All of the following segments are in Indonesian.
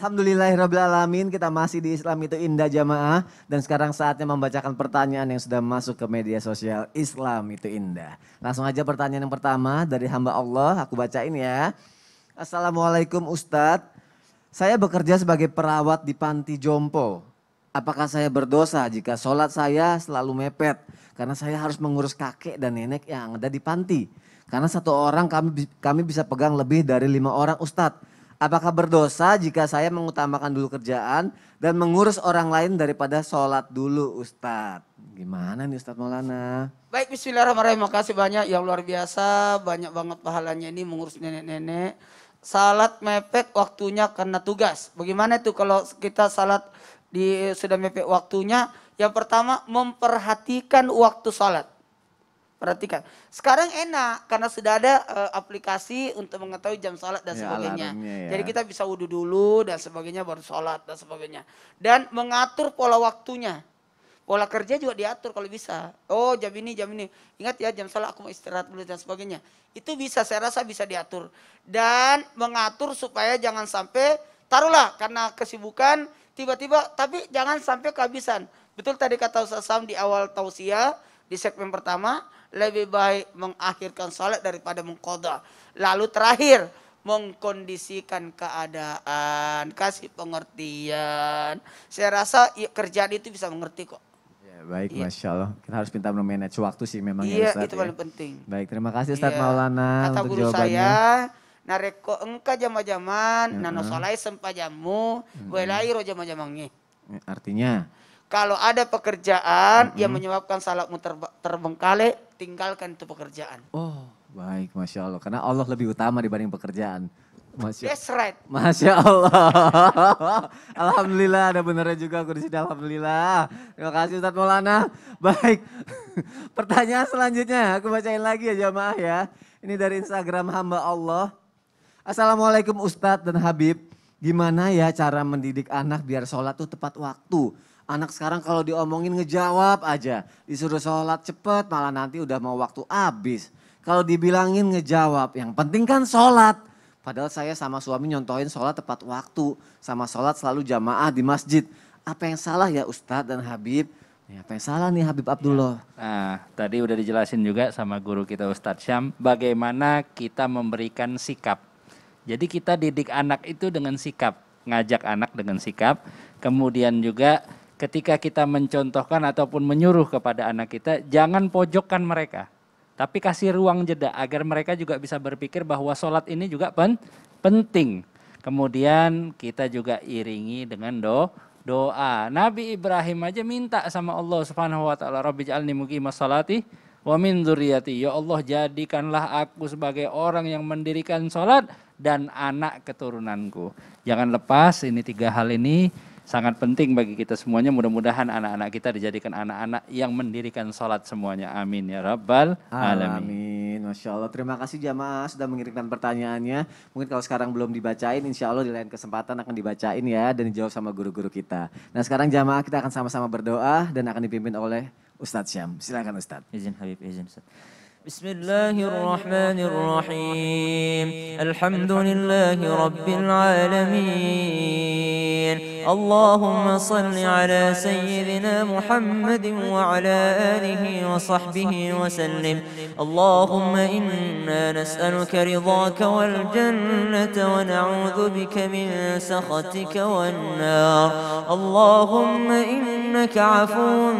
Alhamdulillahirrahmanirrahim kita masih di Islam itu indah jamaah dan sekarang saatnya membacakan pertanyaan yang sudah masuk ke media sosial Islam itu indah. Langsung aja pertanyaan yang pertama dari hamba Allah aku bacain ya. Assalamualaikum Ustadz, saya bekerja sebagai perawat di panti jompo. Apakah saya berdosa jika sholat saya selalu mepet karena saya harus mengurus kakek dan nenek yang ada di panti? Karena satu orang kami kami bisa pegang lebih dari lima orang Ustadz Apakah berdosa jika saya mengutamakan dulu kerjaan dan mengurus orang lain daripada sholat dulu Ustadz? Gimana nih Ustadz Maulana? Baik Bismillahirrahmanirrahim, makasih banyak yang luar biasa. Banyak banget pahalanya ini mengurus nenek-nenek. Salat mepet waktunya karena tugas. Bagaimana itu kalau kita salat di sudah mepet waktunya? Yang pertama memperhatikan waktu salat. Perhatikan. Sekarang enak karena sudah ada uh, aplikasi untuk mengetahui jam sholat dan ya, sebagainya. ya. Jadi kita bisa wudhu dulu dan sebagainya baru sholat dan sebagainya. Dan mengatur pola waktunya. Pola kerja juga diatur kalau bisa. Oh jam ini, jam ini. Ingat ya jam sholat aku mau istirahat dulu dan sebagainya. Itu bisa, saya rasa bisa diatur. Dan mengatur supaya jangan sampai, taruhlah karena kesibukan tiba-tiba, tapi jangan sampai kehabisan. Betul tadi kata Ustaz Sam di awal tausiah, di segmen pertama, lebih baik mengakhirkan salat daripada mengkodok. Lalu terakhir, mengkondisikan keadaan, kasih pengertian. Saya rasa ya, kerjaan itu bisa mengerti kok. Ya, baik, ya. Masya Allah. Kita harus pintar memanage waktu sih memang ya, Iya, ya itu paling ya. penting. Baik, terima kasih Ustaz ya. Maulana Kata untuk guru jawabannya. saya, nareko engka jama-jaman, uh -huh. nano salai sempajamu, hmm. welai roja jamangnya Artinya, kalau ada pekerjaan mm -hmm. yang menyebabkan salatmu ter terbengkalai, tinggalkan itu pekerjaan. Oh, baik, masya Allah. Karena Allah lebih utama dibanding pekerjaan. Masya, That's right. Masya Allah. Alhamdulillah ada benernya juga aku di sini. Alhamdulillah. Terima kasih Ustaz Maulana. Baik. Pertanyaan selanjutnya aku bacain lagi ya jamaah ya. Ini dari Instagram hamba Allah. Assalamualaikum Ustadz dan Habib. Gimana ya cara mendidik anak biar sholat tuh tepat waktu? Anak sekarang kalau diomongin ngejawab aja. Disuruh sholat cepet malah nanti udah mau waktu abis. Kalau dibilangin ngejawab, yang penting kan sholat. Padahal saya sama suami nyontohin sholat tepat waktu. Sama sholat selalu jamaah di masjid. Apa yang salah ya Ustadz dan Habib? Ya, apa yang salah nih Habib Abdullah? Nah, tadi udah dijelasin juga sama guru kita Ustadz Syam. Bagaimana kita memberikan sikap. Jadi kita didik anak itu dengan sikap. Ngajak anak dengan sikap. Kemudian juga ketika kita mencontohkan ataupun menyuruh kepada anak kita, jangan pojokkan mereka. Tapi kasih ruang jeda agar mereka juga bisa berpikir bahwa sholat ini juga pen penting. Kemudian kita juga iringi dengan do doa. Nabi Ibrahim aja minta sama Allah Subhanahu wa taala, "Rabbi ja'alni muqimas salati wa min dzurriyyati." Ya Allah, jadikanlah aku sebagai orang yang mendirikan salat dan anak keturunanku. Jangan lepas ini tiga hal ini sangat penting bagi kita semuanya. Mudah-mudahan anak-anak kita dijadikan anak-anak yang mendirikan sholat semuanya. Amin ya Rabbal Alamin. Amin. Masya Allah. Terima kasih jamaah sudah mengirimkan pertanyaannya. Mungkin kalau sekarang belum dibacain, insya Allah di lain kesempatan akan dibacain ya dan dijawab sama guru-guru kita. Nah sekarang jamaah kita akan sama-sama berdoa dan akan dipimpin oleh Ustadz Syam. Silakan Ustadz. Izin Habib, izin Ustadz. بسم الله الرحمن الرحيم الحمد لله رب العالمين اللهم صل على سيدنا محمد وعلى آله وصحبه وسلم اللهم إنا نسألك رضاك والجنة ونعوذ بك من سخطك والنار اللهم إنك عفو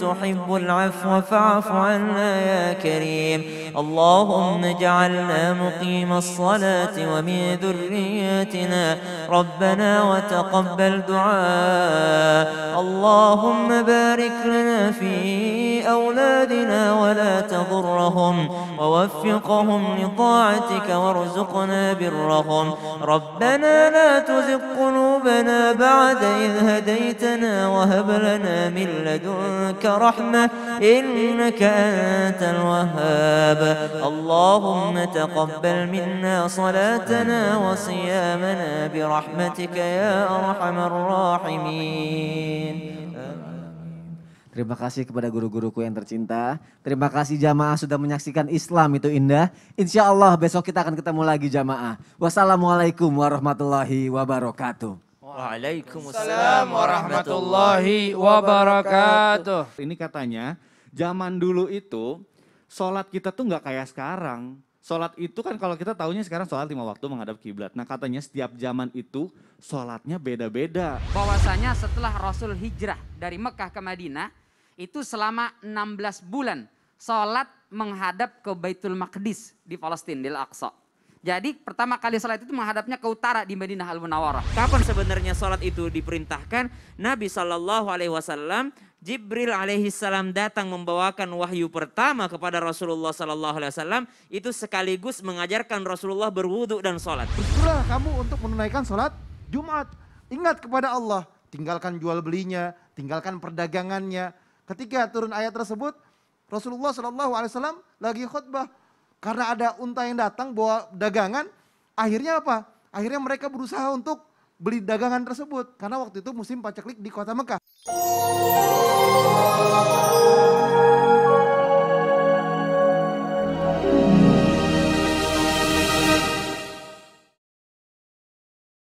تحب العفو فاعف عنا يا كريم الرحيم اللهم اجعلنا مقيم الصلاة ومن ذريتنا ربنا وتقبل دعاء اللهم بارك لنا في أولادنا ولا تضرهم ووفقهم لطاعتك وارزقنا برهم ربنا لا تزغ قلوبنا بعد إذ هديتنا وهب لنا من لدنك رحمة إنك أنت الوهاب الباب اللهم تقبل منا صلاتنا وصيامنا برحمتك يا أرحم الراحمين Terima kasih kepada guru-guruku yang tercinta. Terima kasih jamaah sudah menyaksikan Islam itu indah. Insya Allah besok kita akan ketemu lagi jamaah. Wassalamualaikum warahmatullahi wabarakatuh. Waalaikumsalam warahmatullahi wabarakatuh. Ini katanya zaman dulu itu sholat kita tuh nggak kayak sekarang. Sholat itu kan kalau kita tahunya sekarang sholat lima waktu menghadap kiblat. Nah katanya setiap zaman itu sholatnya beda-beda. Bahwasanya setelah Rasul hijrah dari Mekah ke Madinah itu selama 16 bulan sholat menghadap ke Baitul Maqdis di Palestina di Al-Aqsa. Jadi pertama kali sholat itu menghadapnya ke utara di Madinah Al Munawwarah. Kapan sebenarnya sholat itu diperintahkan? Nabi Shallallahu Alaihi Wasallam Jibril alaihissalam datang membawakan wahyu pertama kepada Rasulullah sallallahu alaihi wasallam itu sekaligus mengajarkan Rasulullah berwudu dan sholat. Bersulah kamu untuk menunaikan sholat Jumat. Ingat kepada Allah, tinggalkan jual belinya, tinggalkan perdagangannya. Ketika turun ayat tersebut, Rasulullah Sallallahu Alaihi Wasallam lagi khutbah karena ada unta yang datang bawa dagangan. Akhirnya apa? Akhirnya mereka berusaha untuk beli dagangan tersebut karena waktu itu musim paceklik di kota Mekah. Oh.